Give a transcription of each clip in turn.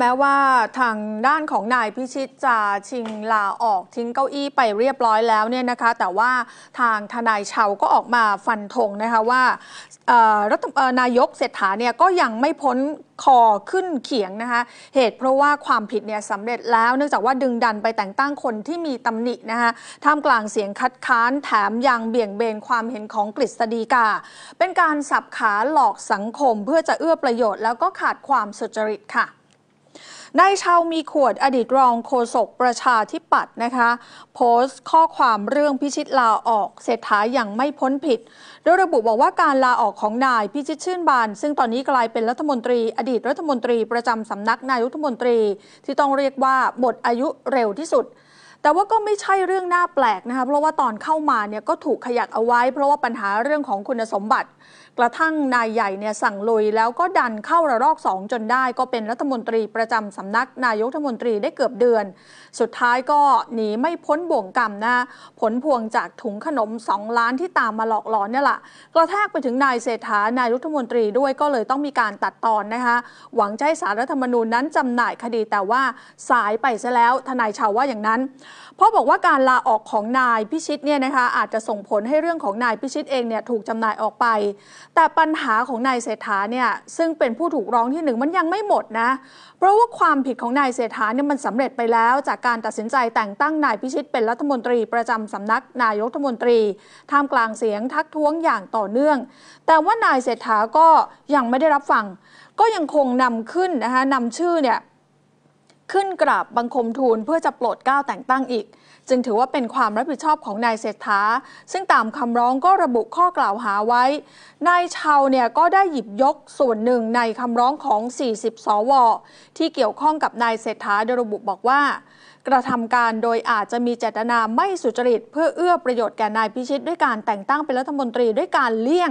แม้ว่าทางด้านของนายพิชิตจะชิงลาออกทิ้งเก้าอี้ไปเรียบร้อยแล้วเนี่ยนะคะ แต่ว่าทางทนายเฉาก็ออกมาฟันธงนะคะว่ารัฐนายกเศรษฐาเนี่ยก็ยังไม่พ้นคอขึ้นเขียงนะคะเหตุเพราะว่าความผิดเนี่ยสำเร็จแล้วเนื่องจากว่าดึงดันไปแต่งตั้งคนที่มีตำหนินะคะท่ามกลางเสียงคัดค้านแถมยังเบี่ยงเบนความเห็นของกฤษฎีกาเป็นการสับขาหลอกสังคมเพื่อจะเอื้อประโยชน์แล้วก็ขาดความสุจริตค่ะนายชาวมีขวดอดีตรองโฆษกประชาธิปัตย์นะคะ โพสต์ ข้อความเรื่องพิชิตลาออกเศรษฐาอย่างไม่พ้นผิด โดยระบุบอกว่าการลาออกของนายพิชิตชื่นบาน ซึ่งตอนนี้กลายเป็นรัฐมนตรีอดีตรัฐมนตรีประจำสำนักนายรัฐมนตรี ที่ต้องเรียกว่าหมดอายุเร็วที่สุดแต่ว่าก็ไม่ใช่เรื่องน่าแปลกนะคะ เพราะว่าตอนเข้ามาเนี่ยก็ถูกขยักเอาไว้ เพราะว่าปัญหาเรื่องของคุณสมบัติ กระทั่งนายใหญ่เนี่ยสั่งลุยแล้วก็ดันเข้าระลอกสองจนได้ก็เป็นรัฐมนตรีประจำสำนักนายกรัฐมนตรีได้เกือบเดือน สุดท้ายก็หนีไม่พ้นบ่วงกรรมนะผลพวงจากถุงขนม 2 ล้านที่ตามมาหลอกหลอนเนี่ยแหละกระแทกไปถึงนายเศรษฐานายรัฐมนตรีด้วยก็เลยต้องมีการตัดตอนนะคะหวังจะให้สารรัฐธรรมนูญนั้น จำหน่ายคดีแต่ว่าสายไปซะแล้วทนายชาวว่าอย่างนั้นพราะบอกว่าการลาออกของนายพิชิตเนี่ยนะคะอาจจะส่งผลให้เรื่องของนายพิชิตเองเนี่ยถูกจำหน่ายออกไป แต่ปัญหาของนายเศรษฐาเนี่ยซึ่งเป็นผู้ถูกร้องที่หนึ่งมันยังไม่หมดนะเพราะว่าความผิดของนายเศรษฐาเนี่ยมันสำเร็จไปแล้ว จากการตัดสินใจแต่งตั้งนายพิชิตเป็นรัฐมนตรีประจำสำนักนายกรัฐมนตรีท่ามกลางเสียงทักท้วงอย่างต่อเนื่อง แต่ว่านายเศรษฐาก็ยังไม่ได้รับฟังก็ยังคงนำขึ้นนะคะนำชื่อเนี่ยขึ้นกราบบังคมทูล เพื่อจะโปรดเกล้าแต่งตั้งอีก จึงถือว่าเป็นความรับผิดชอบของนายเศรษฐาซึ่งตามคำร้องก็ระบุข้อกล่าวหาไว้ นายชาวเนี่ยก็ได้หยิบยกส่วนหนึ่งในคำร้องของ 40 สว ที่เกี่ยวข้องกับนายเศรษฐาโดยระบุบอกว่า กระทำการโดยอาจจะมีเจตนาไม่สุจริต เพื่อเอื้อประโยชน์แก่นายพิชิตด้วยการแต่งตั้งเป็นรัฐมนตรีด้วยการเลี่ยง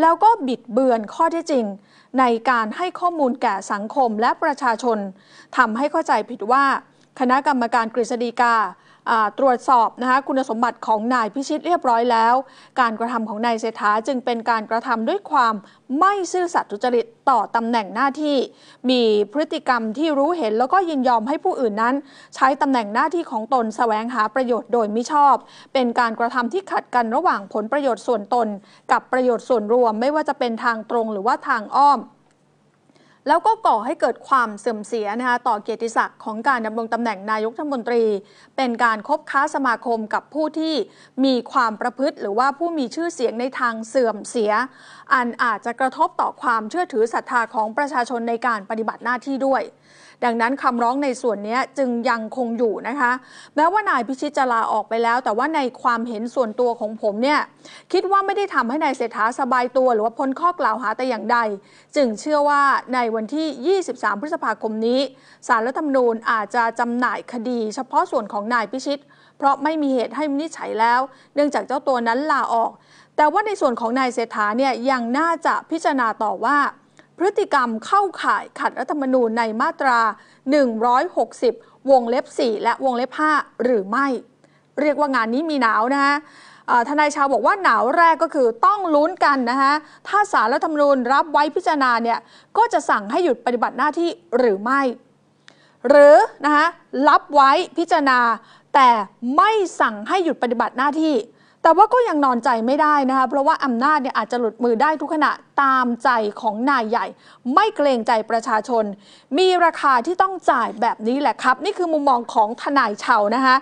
แล้วก็บิดเบือนข้อเท็จจริง ในการให้ข้อมูลแก่สังคมและประชาชนทำให้เข้าใจผิดว่าคณะกรรมการกฤษฎีกาตรวจสอบนะคะคุณสมบัติของนายพิชิตเรียบร้อยแล้ว การกระทำของนายเศรษฐาจึงเป็นการกระทำด้วยความไม่ซื่อสัตย์ทุจริตต่อตำแหน่งหน้าที่ มีพฤติกรรมที่รู้เห็นแล้วก็ยินยอมให้ผู้อื่นนั้น ใช้ตำแหน่งหน้าที่ของตนแสวงหาประโยชน์โดยมิชอบ เป็นการกระทำที่ขัดกันระหว่างผลประโยชน์ส่วนตน กับประโยชน์ส่วนรวมไม่ว่าจะเป็นทางตรงหรือว่าทางอ้อมแล้วก็ก่อให้เกิดความเสื่อมเสียนะคะต่อเกียรติศักดิ์ของการดำรงตำแหน่งนายกรัฐมนตรี เป็นการคบค้าสมาคมกับผู้ที่มีความประพฤติ หรือว่าผู้มีชื่อเสียงในทางเสื่อมเสีย อันอาจจะกระทบต่อความเชื่อถือศรัทธาของประชาชนในการปฏิบัติหน้าที่ด้วยดังนั้นคำร้องในส่วนนี้จึงยังคงอยู่นะคะ แม้ว่านายพิชิตจะลาออกไปแล้ว แต่ว่าในความเห็นส่วนตัวของผมเนี่ยคิดว่าไม่ได้ทำให้นายเศรษฐาสบายตัวหรือว่าพ้นข้อกล่าวหาแต่อย่างใด จึงเชื่อว่าในวันที่ 23 พฤษภาคมนี้สารรัฐธรรมนูญอาจจะจำหน่ายคดี เฉพาะส่วนของนายพิชิต เพราะไม่มีเหตุให้มินิจฉัยแล้ว เนื่องจากเจ้าตัวนั้นลาออก แต่ว่าในส่วนของนายเศรษฐาเนี่ยยังน่าจะพิจารณาต่อว่าพฤติกรรมเข้าข่ายขัดรัฐธรรมนูญในมาตรา 160 วงเล็บ 4 และวงเล็บ 5 หรือไม่ เรียกว่างานนี้มีหนาวนะฮะทนายชาวบอกว่าหนาวแรกก็คือต้องลุ้นกันนะฮะ ถ้าสารรัฐธรรมนูญรับไว้พิจารณาเนี่ยก็จะสั่งให้หยุดปฏิบัติหน้าที่หรือไม่ หรือนะฮะรับไว้พิจารณาแต่ไม่สั่งให้หยุดปฏิบัติหน้าที่แต่ว่าก็ยังนอนใจไม่ได้นะคะเพราะว่าอำนาจเนี่ยอาจจะหลุดมือได้ทุกขณะตามใจของนายใหญ่ ไม่เกรงใจประชาชน มีราคาที่ต้องจ่ายแบบนี้แหละครับ นี่คือมุมมองของทนายเชานะคะ